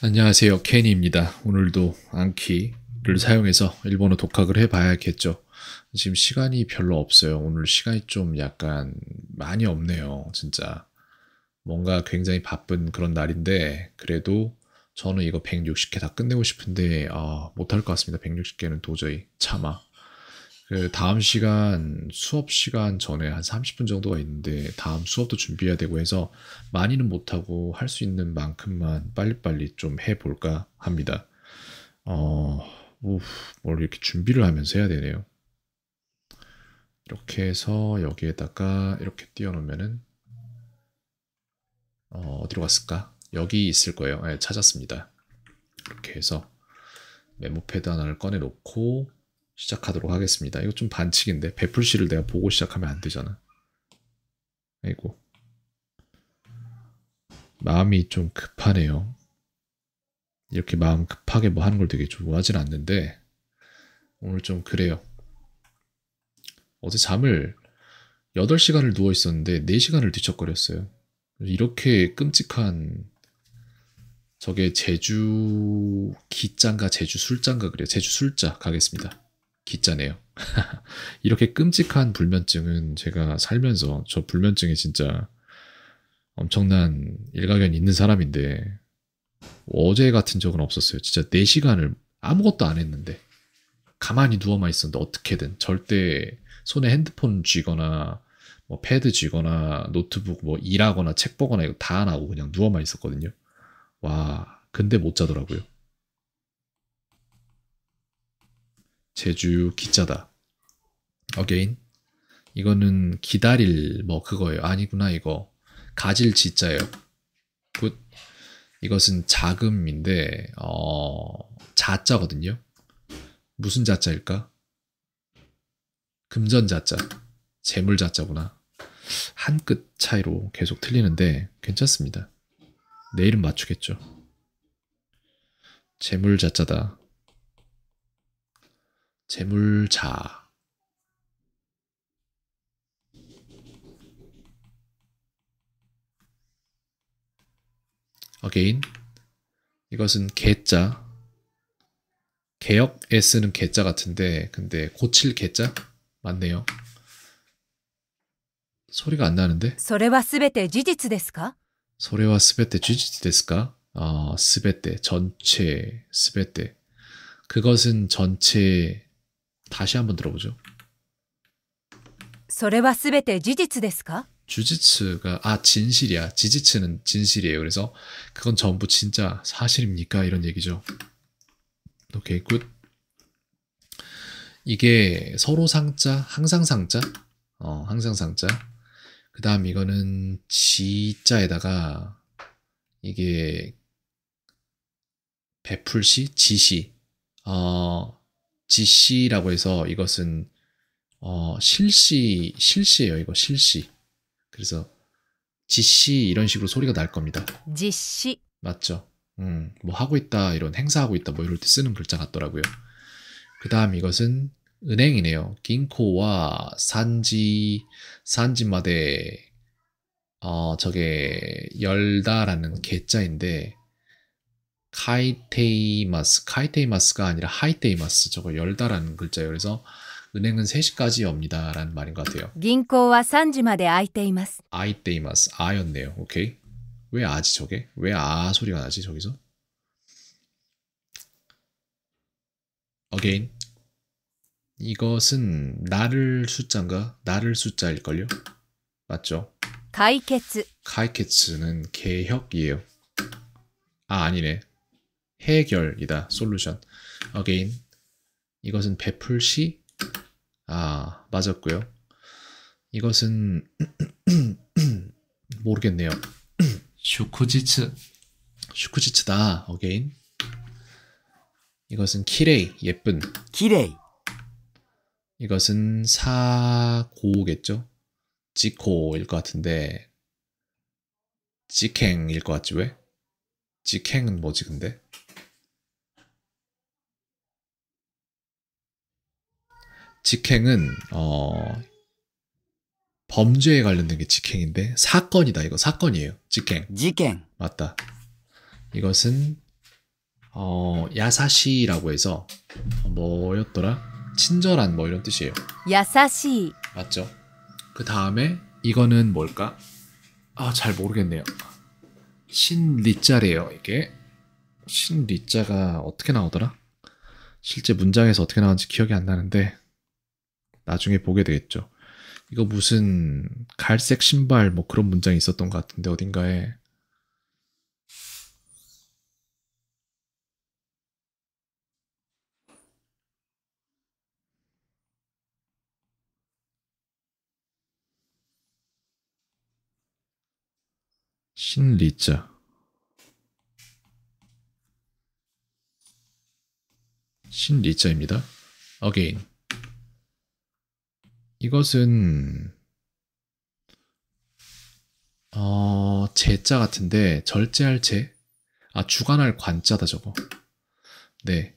안녕하세요. 케니입니다. 오늘도 안키를 사용해서 일본어 독학을 해봐야겠죠. 지금 시간이 별로 없어요. 오늘 시간이 좀 약간 많이 없네요. 진짜. 뭔가 굉장히 바쁜 그런 날인데, 그래도 저는 이거 160개 다 끝내고 싶은데, 아, 못할 것 같습니다. 160개는 도저히. 참아. 그 다음 시간 수업 시간 전에 한 30분 정도가 있는데 다음 수업도 준비해야 되고 해서 많이는 못하고 할 수 있는 만큼만 빨리빨리 좀 해볼까 합니다. 어, 우, 뭘 이렇게 준비를 하면서 해야 되네요. 이렇게 해서 여기에다가 이렇게 띄워놓으면은 어, 어디로 갔을까? 여기 있을 거예요. 네, 찾았습니다. 이렇게 해서 메모패드 하나를 꺼내놓고 시작하도록 하겠습니다. 이거 좀 반칙인데 베풀씨를 내가 보고 시작하면 안 되잖아. 아이고 마음이 좀 급하네요. 이렇게 마음 급하게 뭐 하는 걸 되게 좋아하진 않는데 오늘 좀 그래요. 어제 잠을 8시간을 누워 있었는데 4시간을 뒤척거렸어요. 이렇게 끔찍한 저게 제주 기짠가 제주 술짠가 그래요. 제주 술자 가겠습니다. 기짜네요. 이렇게 끔찍한 불면증은 제가 살면서 저 불면증에 진짜 엄청난 일가견이 있는 사람인데 어제 같은 적은 없었어요. 진짜 4시간을 아무것도 안 했는데 가만히 누워만 있었는데 어떻게든 절대 손에 핸드폰 쥐거나 뭐 패드 쥐거나 노트북 뭐 일하거나 책 보거나 이거 다 안 하고 그냥 누워만 있었거든요. 와 근데 못 자더라고요. 제주 기자다. 어게인 이거는 기다릴 뭐 그거예요. 아니구나 이거 가질 지자예요. 굿. 이것은 자금인데 어 자자거든요. 무슨 자자일까? 금전 자자, 재물 자자구나. 한 끗 차이로 계속 틀리는데 괜찮습니다. 내일은 맞추겠죠. 재물 자자다. 재물자 어게인 이것은 개자 개역 에쓰는 개자 같은데 근데 고칠 개자 맞네요. 소리가 안 나는데? それはすべて事実ですか?それはすべて事実ですか? 아, すべて 전체, すべて 그것은 전체 다시 한번 들어보죠. それは全て事実ですか? 주지츠가 아 진실이야. 지지츠는 진실이에요. 그래서 그건 전부 진짜 사실입니까? 이런 얘기죠. 오케이 굿. 이게 서로 상자, 항상 상자, 어 항상 상자. 그다음 이거는 지자에다가 이게 베풀시, 지시, 어 지시라고 해서 이것은 어, 실시 실시예요. 이거 실시. 그래서 지시 이런 식으로 소리가 날 겁니다. 지시 맞죠? 음, 뭐 하고 있다 이런 행사하고 있다 뭐 이럴 때 쓰는 글자 같더라고요. 그다음 이것은 은행이네요. 긴코와 산지 산지마대 어 저게 열다라는 개자인데 카이테이마스, 카이테이마스가 아니라 하이테이마스 저거 열다라는 글자예요. 그래서 은행은 3시까지 엽니다라는 말인 것 같아요. 銀行は3時まで開いています. 아이테이마스, 아였네요. 오케이. 왜 아지 저게? 왜 아 소리가 나지 저기서? Again. 이것은 나를 숫자인가? 나를 숫자일걸요? 맞죠? 카이케츠 가이케츠는 개혁이에요. 아, 아니네. 해결이다. 솔루션. again. 이것은 베풀 시 아, 맞았고요. 이것은 모르겠네요. 슈쿠지츠. 슈쿠지츠다. again. 이것은 키레이, 예쁜. 키레이. 이것은 사고겠죠? 지코일 것 같은데 직행일 것 같지 왜? 직행은 뭐지 근데? 직행은 어 범죄에 관련된 게 직행인데 사건이다 이거 사건이에요 직행 직행 맞다 이것은 어 야사시라고 해서 뭐였더라 친절한 뭐 이런 뜻이에요 야사시 맞죠 그 다음에 이거는 뭘까 아 잘 모르겠네요 신리자래요 이게 신리자가 어떻게 나오더라 실제 문장에서 어떻게 나오는지 기억이 안 나는데 나중에 보게 되겠죠. 이거 무슨 갈색 신발 뭐 그런 문장이 있었던 것 같은데 어딘가에 신리자 신리자입니다. Again. 이것은 어, 제자 같은데 절제할 제? 아, 주관할 관자다 저거. 네.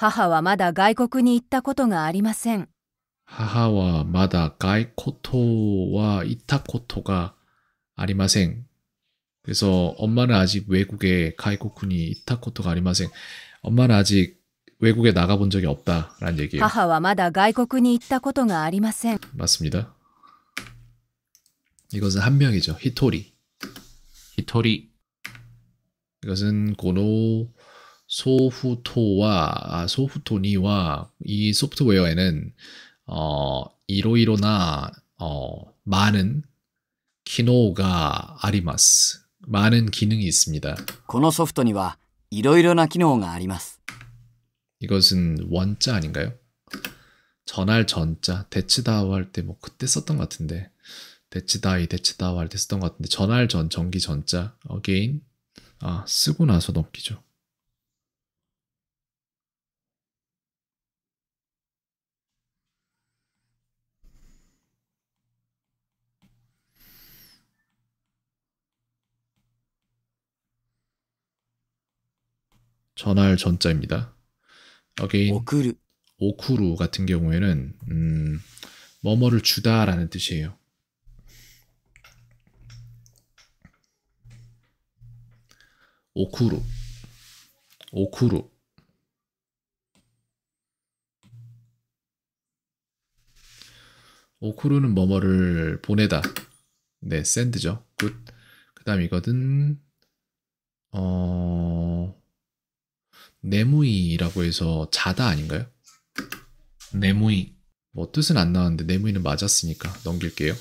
母はまだ外国に行ったことがありませ 하하와 마다 가이코토와 이타코토가 아리마생. 그래서 엄마는 아직 외국에 가이코쿠니 이타코토가 아리마생. 엄마는 아직 외국에 나가본 적이 없다라는 얘기예요. 母はまだ外国に行ったことがありません. 맞습니다. 이것은 한 명이죠. 히토리. 히토리. 이것은 고노 소후토와 아, 소후토니와 이 소프트웨어에는 어 이로이로나 어 많은 기노가 아리마스. 많은 기능이 있습니다. このソフトにはいろいろな機能があります。 이것은 원자 아닌가요? 전할 전자, 대치다오 할때 뭐 그때 썼던 것 같은데 대치다이, 대치다오 할때 썼던 것 같은데 전할 전, 전기 전자, again 아 쓰고 나서 넘기죠. 전할 전자입니다. 여기 오크루. 오쿠루 같은 경우에는 음, 뭐뭐를 주다라는 뜻이에요. 오쿠루 오쿠루 오쿠루는 뭐뭐를 보내다 네 샌드죠 굿그 다음 이거는 어 네무이라고 해서 자다 아닌가요? 네무이 뭐 뜻은 안 나왔는데 네무이는 맞았으니까 넘길게요.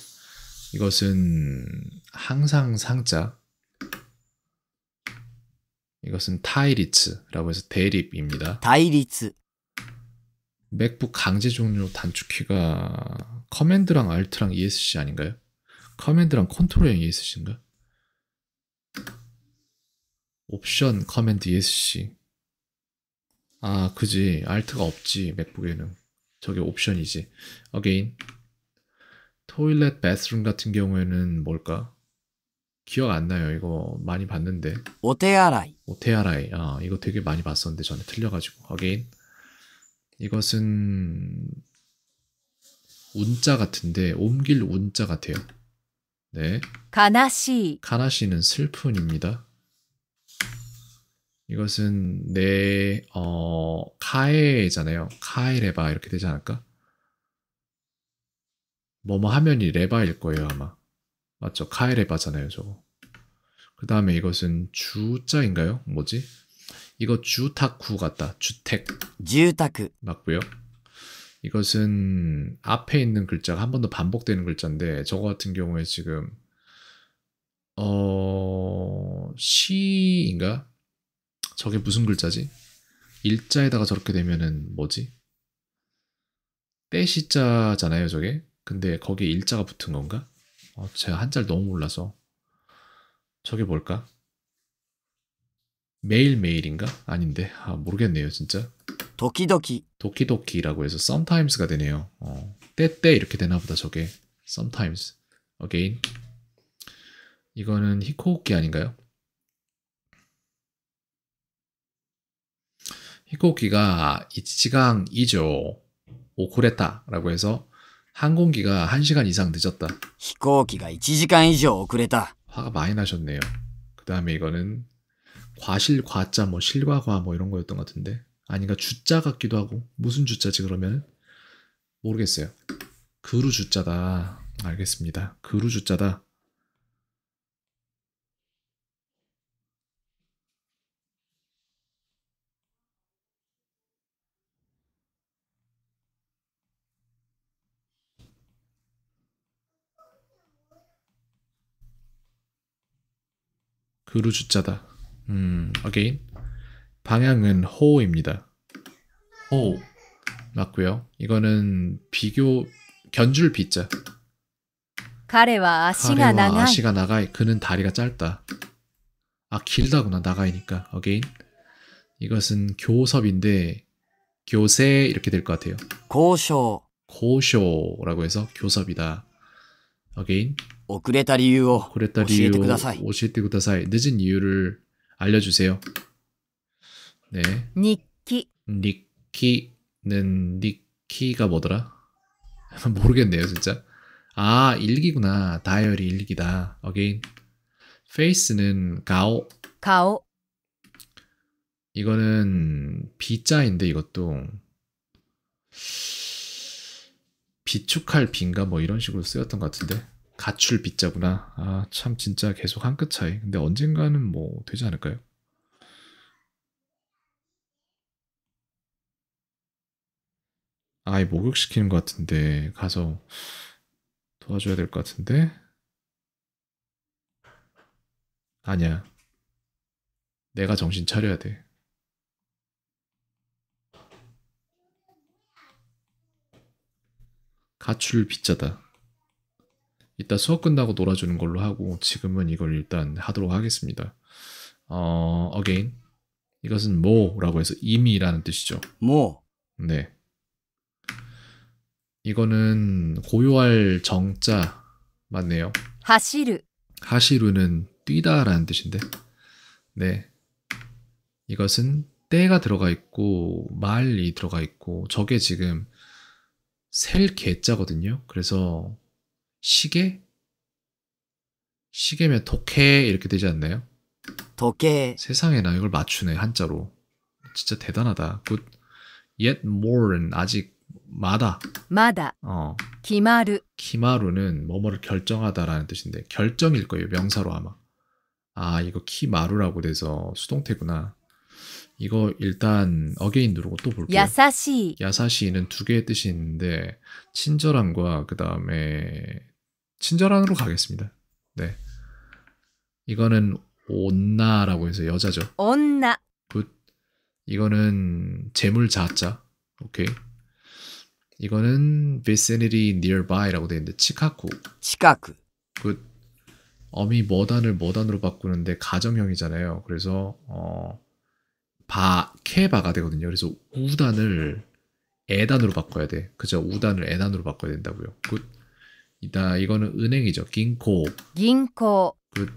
이것은 항상 상자 이것은 타이리츠라고 해서 대립입니다. 타이리츠 맥북 강제 종료 단축키가 커맨드랑 알트랑 ESC 아닌가요? 커맨드랑 컨트롤형 ESC인가? 옵션 커맨드 ESC 아 그지 알트가 없지 맥북에는 저게 옵션이지 again 토일렛 베스룸 같은 경우에는 뭘까 기억 안 나요 이거 많이 봤는데 오테아라이 오테아라이 아 이거 되게 많이 봤었는데 전에 틀려가지고 again 이것은 운자 같은데 옮길 운자 같아요 네 가나시 가나시는 슬픈입니다 이것은 내, 어, 카에잖아요. 카에 레바 이렇게 되지 않을까? 뭐뭐 하면 이 레바일 거예요, 아마. 맞죠? 카에 레바잖아요, 저거. 그 다음에 이것은 주자인가요? 뭐지? 이거 주타쿠 같다. 주택. 주타쿠. 맞고요. 이것은 앞에 있는 글자가 한 번 더 반복되는 글자인데 저거 같은 경우에 지금 어 시인가 저게 무슨 글자지? 일자에다가 저렇게 되면은 뭐지? 때시자잖아요, 저게. 근데 거기에 일자가 붙은 건가? 어, 제가 한자를 너무 몰라서. 저게 뭘까? 매일매일인가? 아닌데. 아, 모르겠네요, 진짜. 도키도키. 도키도키라고 해서 sometimes가 되네요. 어, 때때 이렇게 되나 보다, 저게. sometimes. again. 이거는 히코우키 아닌가요? 히코기가 1시간 이조 오쿠레타라고 해서 항공기가 1시간 이상 늦었다. 히코기가 1시간 이조 오쿠레 화가 많이 나셨네요. 그 다음에 이거는 과실 과자 뭐 실과과 뭐 이런 거였던 것 같은데 아니가 주자 같기도 하고 무슨 주자지 그러면 모르겠어요. 그루 주자다. 알겠습니다. 그루 주자다. 그루주자다. 음, again. 방향은 호입니다. 호 맞고요. 이거는 비교 견줄 비자. 가래와 아시가 나가. 아시가 나가. 그는 다리가 짧다. 아 길다구나 나가이니까. again. 이것은 교섭인데 교세 이렇게 될 것 같아요. 고쇼. 고쇼라고 해서 교섭이다. again. 遅れた理由を教えてください。教えてください。늦은이유를알려주세요 네. 니키. 니키는 니키가 뭐더라? 모르겠네요, 진짜. 아, 일기구나. 다이어리 일기다. 어게인. 페이스는 가오. 가오. 이거는 비자인데 이것도 비축할 빈가 뭐 이런 식으로 쓰였던 것 같은데. 가출 빚자구나 아, 참, 진짜 계속 한 끗 차이. 근데 언젠가는 뭐 되지 않을까요? 아이 목욕시키는 것 같은데, 가서 도와줘야 될 것 같은데? 아니야. 내가 정신 차려야 돼. 가출 빚자다 이따 수업 끝나고 놀아주는 걸로 하고 지금은 이걸 일단 하도록 하겠습니다. 어, again. 이것은 뭐라고 해서 이미라는 뜻이죠. 뭐. 네. 이거는 고요할 정자 맞네요. 하시루. 하시루는 뛰다라는 뜻인데. 네. 이것은 때가 들어가 있고 말이 들어가 있고 저게 지금 셀 개자거든요. 그래서 시계? 시계면 도케 이렇게 되지 않나요? 도케. 세상에 나 이걸 맞추네 한자로. 진짜 대단하다. 굿. Yet more는 아직 마다. 마다. 어. 기마루. 기마루는 뭐뭐를 결정하다라는 뜻인데 결정일 거예요 명사로 아마. 아 이거 키마루라고 돼서 수동태구나. 이거 일단 어게인 누르고 또 볼게요. 야사시. 야사시는 두 개의 뜻이 있는데 친절함과 그 다음에 친절함으로 가겠습니다. 네. 이거는 온나라고 해서 여자죠. 온나. 굿. 이거는 재물 자자. 오케이. 이거는 vicinity nearby라고 돼 있는데 치카쿠. 치카쿠. 굿. 어미 머단을 머단으로 바꾸는데 가정형이잖아요. 그래서 어 바, 케바가 되거든요. 그래서 우단을 에단으로 바꿔야 돼. 그죠? 우단을 에단으로 바꿔야 된다고요. 굿. 이다 이거는 은행이죠. 긴코. 긴코. 굿.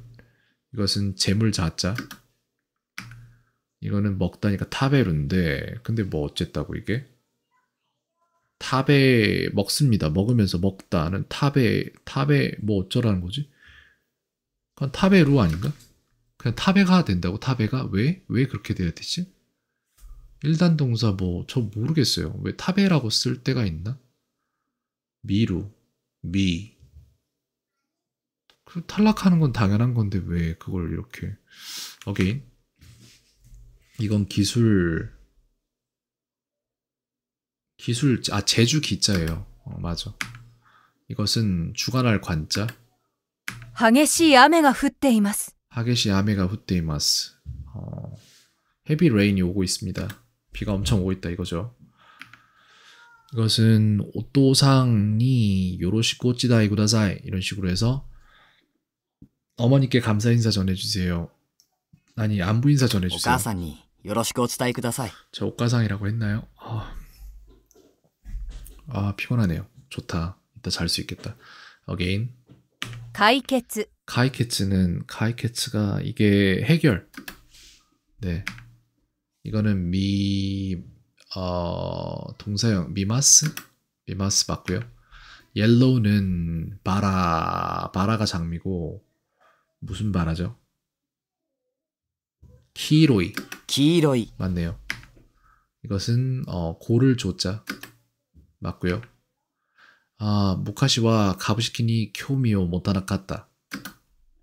이것은 재물 자자. 이거는 먹다니까 타베루인데 근데 뭐 어쨌다고 이게? 타베 먹습니다. 먹으면서 먹다는 타베 타베 뭐 어쩌라는 거지? 그건 타베루 아닌가? 그냥 타베가 된다고 타베가 왜? 왜 그렇게 돼야 되지? 1단 동사 뭐 저 모르겠어요. 왜 타베라고 쓸 때가 있나? 미루 미그 탈락하는 건 당연한 건데 왜 그걸 이렇게 어게인 이건 기술 기술 아 제주 기자예요. 어, 맞아. 이것은 주관할 관자. 激해시雨が가흩ています 하게시 야메가 후테이마스. 어, 헤비 레인이 오고 있습니다. 비가 엄청 오고 있다 이거죠. 이것은 오또상이 요로시코 찌다이 구다사이 이런 식으로 해서 어머니께 감사 인사 전해주세요. 아니 안부 인사 전해주세요. 오가상이 요로시코 찌다이 구다사이. 저 오가상이라고 했나요? 아, 아 피곤하네요. 좋다. 이따 잘 수 있겠다. 어게인. 가이케츠. 가이케츠는가이케츠가 이게 해결. 네. 이거는 미, 어, 동사형 미마스? 미마스 맞고요. 옐로우는 바라, 바라가 장미고, 무슨 바라죠? 키로이. 키로이. 맞네요. 이것은 어, 고를 조자 맞고요. 아, 모카시와 가부시키니 쿄미오 못하나갔다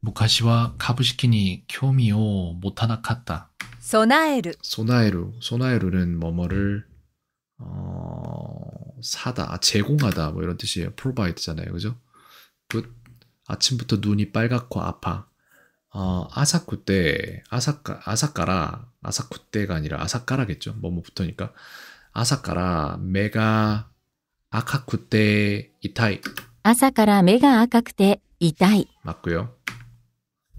昔は株式に興味を持たなかった。 소나에루. 소나에루. 소나에루는 뭐뭐를 어, 아, 제공하다 뭐 이런 뜻이에요. p r o v i d e 잖아 그죠? good. 아침 눈이 빨갛고 아파. 어, 아사쿠 때, 아사카, 아사카라, 아사쿠 때 아니라 아사카라겠죠. 뭐뭐 붙으니까. 아사카라, 메가, 아카쿠 때, 이타이. 아사카라, 메가, 아카쿠 때, 이타이. 맞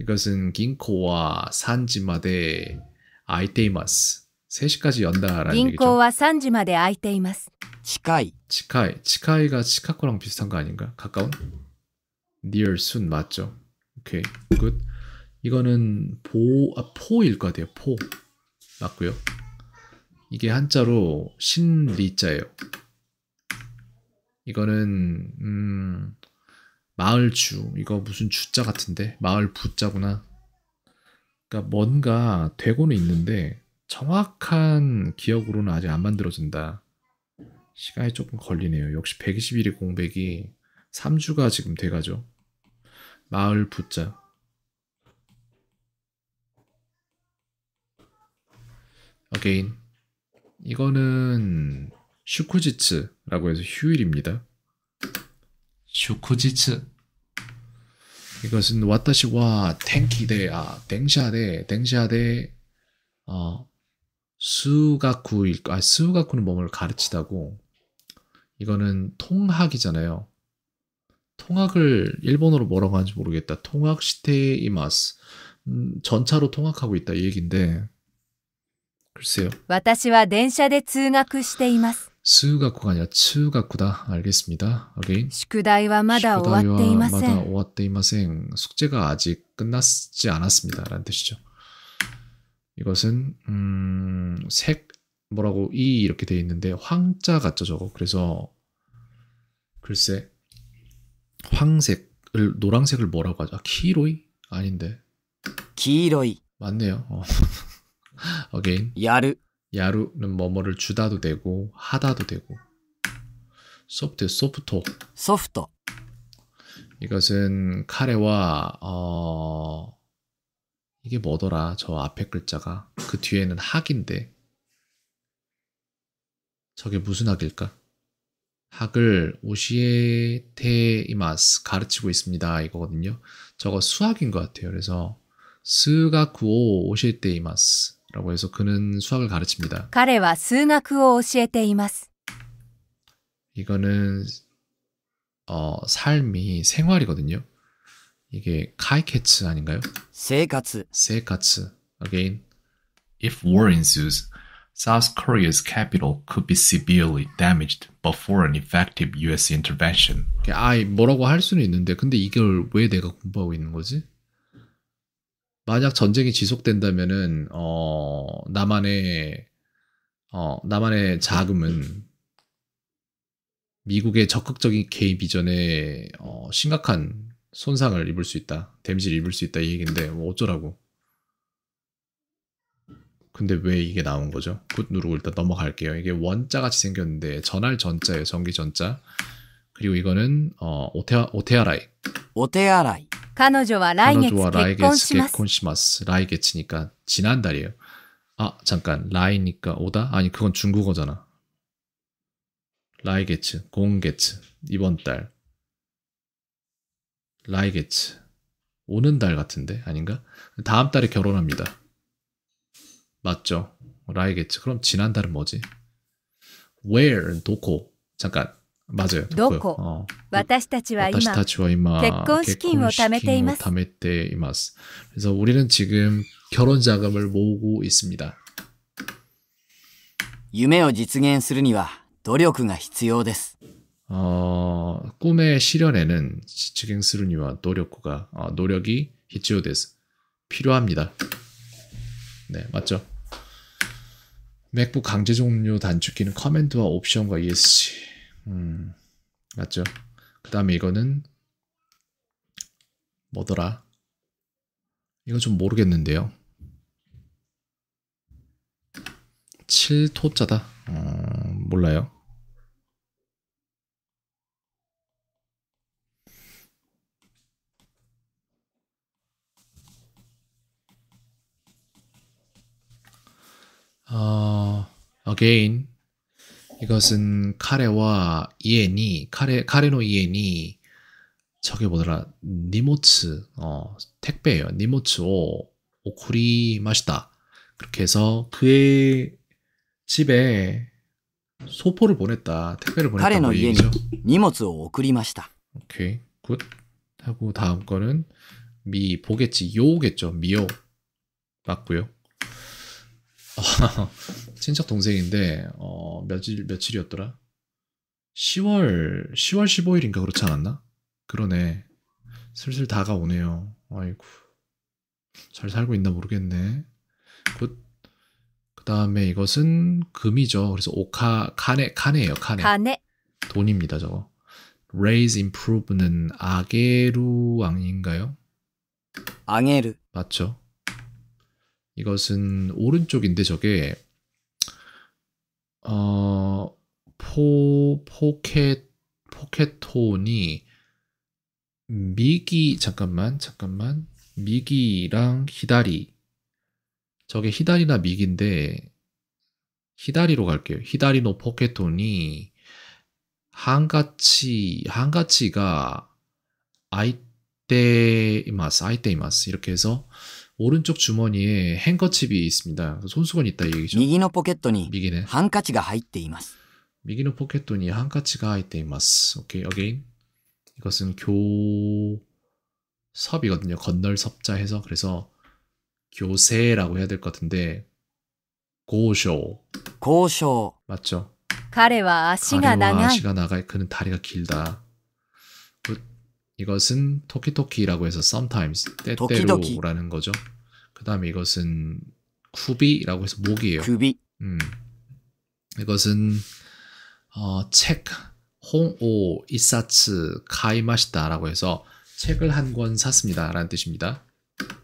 이것은 긴코와 산지마데 아이테이마스 3시까지 연다라는 얘기죠. 긴코와 산지마데 아이테이마스. 치카이. 치카이. 치카이가 치카코랑 비슷한 거 아닌가? 가까운? near soon 맞죠? 오케이. 굿. 이거는 보, 아, 포일 것 같아요. 포. 맞고요. 이게 한자로 신리자예요. 이거는 음 마을주 이거 무슨 주자 같은데 마을 부자구나. 그러니까 뭔가 되고는 있는데 정확한 기억으로는 아직 안 만들어진다. 시간이 조금 걸리네요. 역시 121의 공백이 3주가 지금 돼가죠. 마을 부자. 어게인 이거는 슈쿠지츠라고 해서 휴일입니다. 슈쿠지츠 이것은 와타시와 탱키데아 댕샤데 댕샤데 어 수가쿠일 아 수가쿠는 몸을 가르치다고 이거는 통학이잖아요. 통학을 일본어로 뭐라고 하는지 모르겠다. 통학 시테에 이마스 음, 전차로 통학하고 있다 이 얘긴데 글쎄요. 私は電車で通学しています。 수학고가 아니라 추학구다. 알겠습니다. again. 宿題はまだ終わっていません. 숙제가 아직 끝났지 않았습니다. 라는 뜻이죠. 이것은 음, 색 뭐라고 이 이렇게 돼 있는데 황자 같죠, 저거. 그래서 글쎄 황색을 노란색을 뭐라고 하죠? 키로이? 아닌데. 키로이. 맞네요. 어. again. 야르. 야루는 뭐뭐를 주다도 되고 하다도 되고 소프트 소프토 소프트 이것은 카레와 어 이게 뭐더라 저 앞에 글자가 그 뒤에는 학인데 저게 무슨 학일까? 학을 오시에테이마스 가르치고 있습니다 이거거든요. 저거 수학인 것 같아요. 그래서 스가쿠오 오시에테이마스 라고 해서 그는 수학을 가르칩니다. 彼は数学を教えています. 이거는 어, 삶이 생활이거든요. 이게 카이케츠 아닌가요? 생활. 생활. Again. If war ensues, South Korea's capital could be severely damaged before an effective U.S. intervention. 아예 뭐라고 할 수는 있는데 근데 이걸 왜 내가 공부하고 있는 거지? 만약 전쟁이 지속된다면은 어 남한의 어 남한의 자금은 미국의 적극적인 개입 이전에 어 심각한 손상을 입을 수 있다, 데미지를 입을 수 있다 이 얘긴데 뭐 어쩌라고? 근데 왜 이게 나온 거죠? 굿 누르고 일단 넘어갈게요. 이게 원자 같이 생겼는데 전할 전자예요, 전기 전자. 그리고 이거는 어 오테아 오테아라이. 오테아라이. 彼女は来月結婚します。来月니까 지난달이에요. 아, 잠깐. 라이니까 오다? 아니, 그건 중국어잖아. 라이게츠, 공게츠, 이번 달. 라이게츠. 오는 달 같은데? 아닌가? 다음 달에 결혼합니다. 맞죠? 라이게츠. 그럼 지난달은 뭐지? where, 도코. 잠깐. 맞아요. 도코. 私たちは今結婚資金を貯めています. 어. 그래서 우리는 지금 결혼 자금을 모으고 있습니다. 夢を実現するには努力が必要です. 어, 꿈의 실현에는 지갱스루니와 노력과 어, 노력이 히치오데스 필요합니다. 네, 맞죠? 맥북 강제 종료 단축키는 커맨드와 옵션과 ESC 음, 맞죠? 그 다음에 이거는 뭐더라? 이건좀 모르겠는데요. 7토자다? 어, 몰라요. 어, again, 이것은 카레와 이엔이 카레 카레노 이엔이 저게 뭐더라 니모츠 어 택배예요 니모츠 오 오쿠리 마시다 그렇게 해서 그의 집에 소포를 보냈다 택배를 보냈다 카레노 이 니모츠 오 오쿠리 마시다 오케이 굿 하고 다음 거는 미 보겠지 요겠죠 미요 맞고요 친척 동생인데 어 며칠 며칠이었더라? 10월 10월 15일인가 그렇지 않았나? 그러네. 슬슬 다가오네요. 아이고 잘 살고 있나 모르겠네. 굿. 그 다음에 이것은 금이죠. 그래서 오카 카네 카네예요. 카네. 카네. 돈입니다. 저거. Raise improve는 아게루 왕인가요? 앙에르. 맞죠. 이것은 오른쪽인데 저게 어, 포, 포켓, 포켓톤이 미기, 잠깐만, 잠깐만. 미기랑 히다리. 저게 히다리나 미기인데, 히다리로 갈게요. 히다리노 포켓톤이 한가치, 한가치가 아이때이마스아이때이마스 이렇게 해서 오른쪽 주머니에 행거칩이 있습니다. 손수건 있다 얘기죠. 右のポケ 미기는 ハンカチ入っています 미기는 포켓돈이 한카치가 이때 이마스. 오케이, a g a 이것은 교섭이거든요. 건널 섭자 해서 그래서 교세라고 해야 될 것 같은데 고쇼 交渉、 맞죠? 彼は足が 가리와 長 시가 나가 그는 다리가 길다. 이것은 토키토키라고 해서 sometimes 때때로라는 거죠. 그 다음에 이것은 쿠비라고 해서 목이에요. 쿠비. 음. 이것은 어, 책 홍오 이사츠 가이마시다라고 해서 책을 한 권 샀습니다라는 뜻입니다.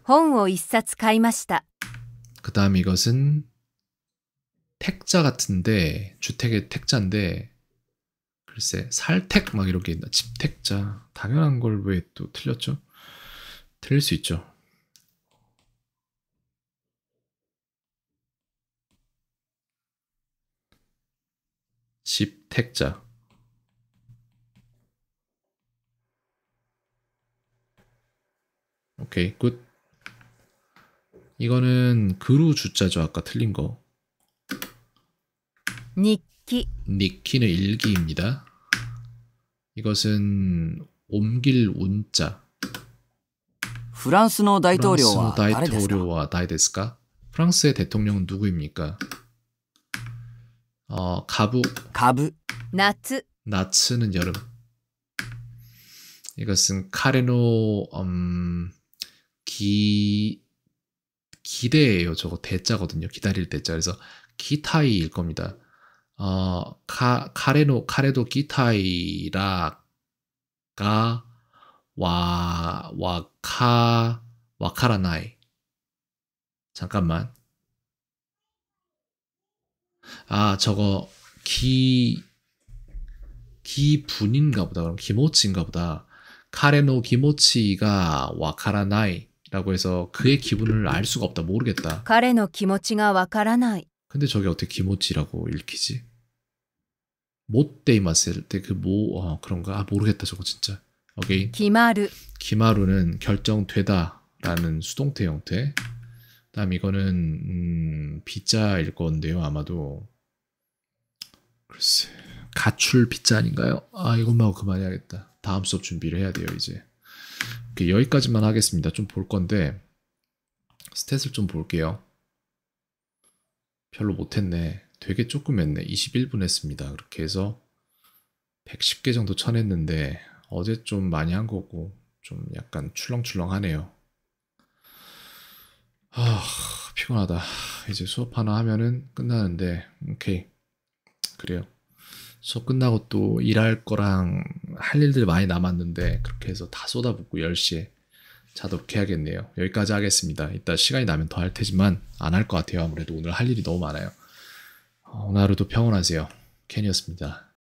홍오 이사츠 가이마시다그 다음 이것은 택자 같은데 주택의 택자인데 글쎄 살택 막 이렇게 있나 집택자 당연한 걸 왜 또 틀렸죠? 틀릴 수 있죠. 집택자 오케이 굿 이거는 그루 주자죠 아까 틀린 거 니키 니키는 일기입니다 이것은 옮길 운자 프랑스 프랑스의 대통령은 누구입니까? 어, 가부. 가부. 나츠. 나츠는 여름. 이것은 카레노 음, 기 기대예요. 저거 대자거든요. 기다릴 대자. 그래서 기타이일 겁니다. 어, 카, 카레노 카레도 기타이라가 와 와카 와카라나이. 잠깐만. 아 저거 기 기분인가 보다 그럼 기모치인가 보다 카레노 기모치가 와카라나이라고 해서 그의 기분을 알 수가 없다 모르겠다 카레노 기모치가 와카라나이 근데 저게 어떻게 기모치라고 읽히지 못데이마스 때그뭐 어, 그런가 아 모르겠다 저거 진짜 오케이 기마루 기마루는 결정되다라는 수동태 형태 다음 이거는 음, B자일 건데요. 아마도 글쎄 가출 B자 아닌가요? 아 이것만 그만해야겠다. 다음 수업 준비를 해야 돼요 이제. 오케이, 여기까지만 하겠습니다. 좀 볼 건데 스탯을 좀 볼게요. 별로 못했네. 되게 조금 했네. 21분 했습니다. 그렇게 해서 110개 정도 쳐냈는데 어제 좀 많이 한 거고 좀 약간 출렁출렁하네요. 아, 피곤하다. 이제 수업 하나 하면은 끝나는데, 오케이. 그래요. 수업 끝나고 또 일할 거랑 할일들 많이 남았는데, 그렇게 해서 다 쏟아붓고 10시에 자도록 해야겠네요. 여기까지 하겠습니다. 이따 시간이 나면 더 할 테지만, 안 할 것 같아요. 아무래도 오늘 할 일이 너무 많아요. 어, 오늘 하루도 평온하세요. 켄이었습니다.